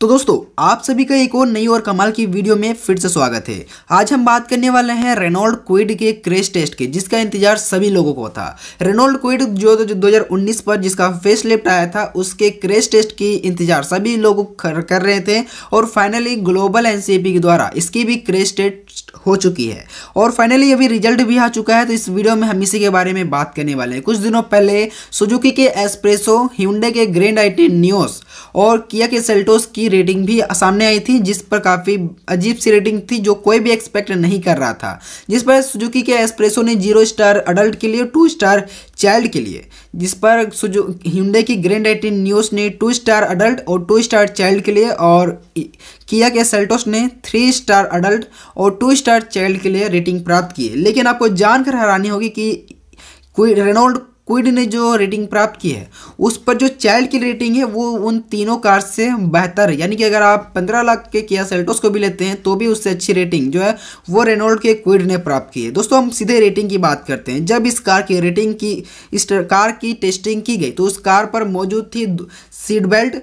तो दोस्तों आप सभी का एक और नई और कमाल की वीडियो में फिर से स्वागत है आज हम बात करने वाले हैं रेनॉल्ड क्विड के क्रेश टेस्ट के जिसका इंतजार सभी लोगों को था रेनॉल्ड क्विड जो दो उन्नीस पर जिसका फेस लिफ्ट आया था उसके क्रेश टेस्ट की इंतजार सभी लोग कर रहे थे और फाइनली ग्लोबल एन के द्वारा इसकी भी क्रेश टेस्ट हो चुकी है और फाइनली अभी रिजल्ट भी आ चुका है तो इस वीडियो में हम इसी के बारे में बात करने वाले हैं कुछ दिनों पहले सुजुकी के एस्प्रेसो हिंडे के ग्रैंड आई टी न्यूज और किया के सेल्टोस की की रेटिंग भी सामने आई थी जिस पर काफ़ी अजीब सी रेटिंग थी जो कोई भी एक्सपेक्ट नहीं कर रहा था जिस पर सुजुकी के एस्प्रेसो ने जीरो स्टार अडल्ट के लिए टू स्टार चाइल्ड के लिए जिस पर सुजु हिंडे की ग्रैंड एटीन न्यूज़ ने टू स्टार अडल्ट और टू स्टार चाइल्ड के लिए और किया के सेल्टोस ने थ्री स्टार अडल्ट और टू स्टार चाइल्ड के लिए रेटिंग प्राप्त की लेकिन आपको जानकर हैरानी होगी कि कोई रेनोल्ड क्विड ने जो रेटिंग प्राप्त की है उस पर जो चाइल्ड की रेटिंग है वो उन तीनों कार से बेहतर है यानी कि अगर आप पंद्रह लाख के किया सेल्टोस को भी लेते हैं तो भी उससे अच्छी रेटिंग जो है वो रेनोल्ड के क्विड ने प्राप्त की है दोस्तों हम सीधे रेटिंग की बात करते हैं जब इस कार की रेटिंग की इस कार की टेस्टिंग की गई तो उस कार पर मौजूद थी seat belt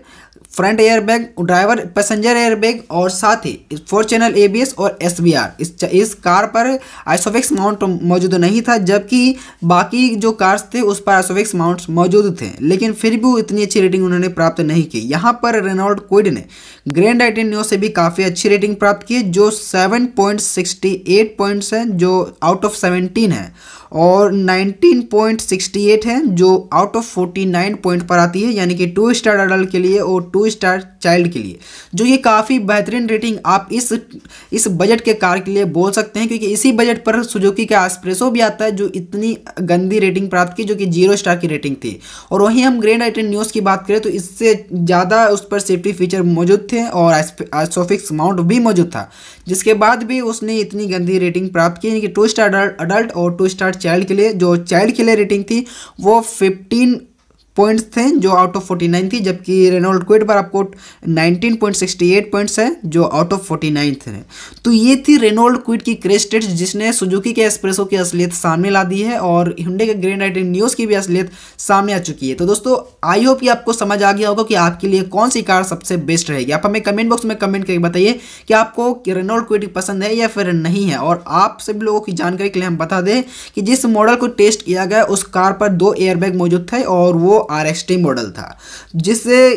front airbag driver passenger airbag और साथ ही फोर चैनल एबीएस और एसबीआर इस इस कार पर आइसोफिक्स माउंट मौजूद नहीं था जबकि बाकी जो कार्स थे उस पर आइसोफिक्स माउंट मौजूद थे लेकिन फिर भी इतनी अच्छी रेटिंग उन्होंने प्राप्त नहीं की यहाँ पर रेनॉल्ड क्विड ने ग्रैंड आइटिन न्यू से भी काफ़ी अच्छी रेटिंग प्राप्त की जो सेवन पॉइंट्स हैं जो आउट ऑफ सेवनटीन है और 19.68 है जो आउट ऑफ 49 पॉइंट पर आती है यानी कि टू स्टार अडल्ट के लिए और टू टू स्टार चाइल्ड के लिए जो ये काफ़ी बेहतरीन रेटिंग आप इस इस बजट के कार के लिए बोल सकते हैं क्योंकि इसी बजट पर सुजुकी का एक्सप्रेसो भी आता है जो इतनी गंदी रेटिंग प्राप्त की जो कि जीरो स्टार की रेटिंग थी और वहीं हम ग्रेन आइटन न्यूज़ की बात करें तो इससे ज़्यादा उस पर सेफ्टी फीचर मौजूद थे और आइसोफिक्स माउंट भी मौजूद था जिसके बाद भी उसने इतनी गंदी रेटिंग प्राप्त की यानी कि टू स्टार अडल्ट और टू स्टार चाइल्ड के लिए जो चाइल्ड के लिए रेटिंग थी वो फिफ्टीन पॉइंट्स थे जो आउट ऑफ फोर्टी नाइन थी जबकि रेनोल्ड क्वेड पर आपको nineteen point sixty eight points है जो आउट ऑफ फोर्टी नाइन थे तो ये थी रेनोल्ड क्विड की क्रेस्टेट जिसने सुजुकी के एक्सप्रेसो की असलियत सामने ला दी है और हिंडे के ग्रेन राइटिंग न्यूज़ की भी असलियत सामने आ चुकी है तो दोस्तों आई होप ये आपको समझ आ गया होगा कि आपके लिए कौन सी कार सबसे बेस्ट रहेगी आप हमें कमेंट बॉक्स में कमेंट करके बताइए कि आपको रेनोल्ड क्विड पसंद है या फिर नहीं है और आप सभी लोगों की जानकारी के लिए हम बता दें कि जिस मॉडल को टेस्ट किया गया उस कार पर दो एयरबैग मौजूद थे और वो आर मॉडल था जिससे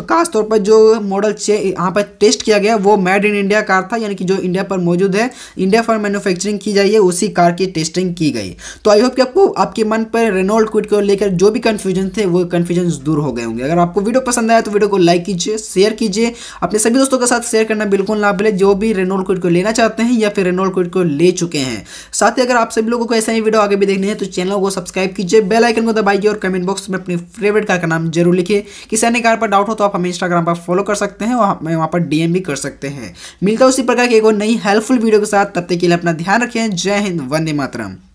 खासतौर पर जो मॉडल यहाँ पर टेस्ट किया गया वो मेड इन इंडिया कार था यानी कि जो इंडिया पर मौजूद है इंडिया पर मैन्युफैक्चरिंग की जाइए उसी कार की टेस्टिंग की गई तो आई होप कि आपको आपके मन पर रेनोल्ड क्विट को लेकर जो भी कन्फ्यूजन थे वो कन्फ्यूजन दूर हो गए होंगे अगर आपको वीडियो पसंद आया तो वीडियो को लाइक कीजिए शेयर कीजिए अपने सभी दोस्तों के साथ शेयर करना बिल्कुल ना भूलें जो भी रेनोल्ड क्विट को लेना चाहते हैं या फिर रेनोल्ड क्विट को ले चुके हैं साथ ही अगर आप सभी लोगों को ऐसा ही वीडियो आगे भी देखनी है तो चैनल को सब्सक्राइब कीजिए बेल आइकन को दबाइए और कमेंट बॉक्स में अपने अपने फेवरेट कार का नाम जरूर लिखिए किसी अन्य कार पर डाउट हो तो आप हमें इंस्टाग्राम पर फॉलो कर सकते हैं और हमें वहाँ पर डीएम भी कर सकते हैं मिलता है उसी प्रकार की एक और नई हेल्पफुल वीडियो के साथ तब तक के लिए अपना ध्यान रखें जय हिंद वंदे मातरम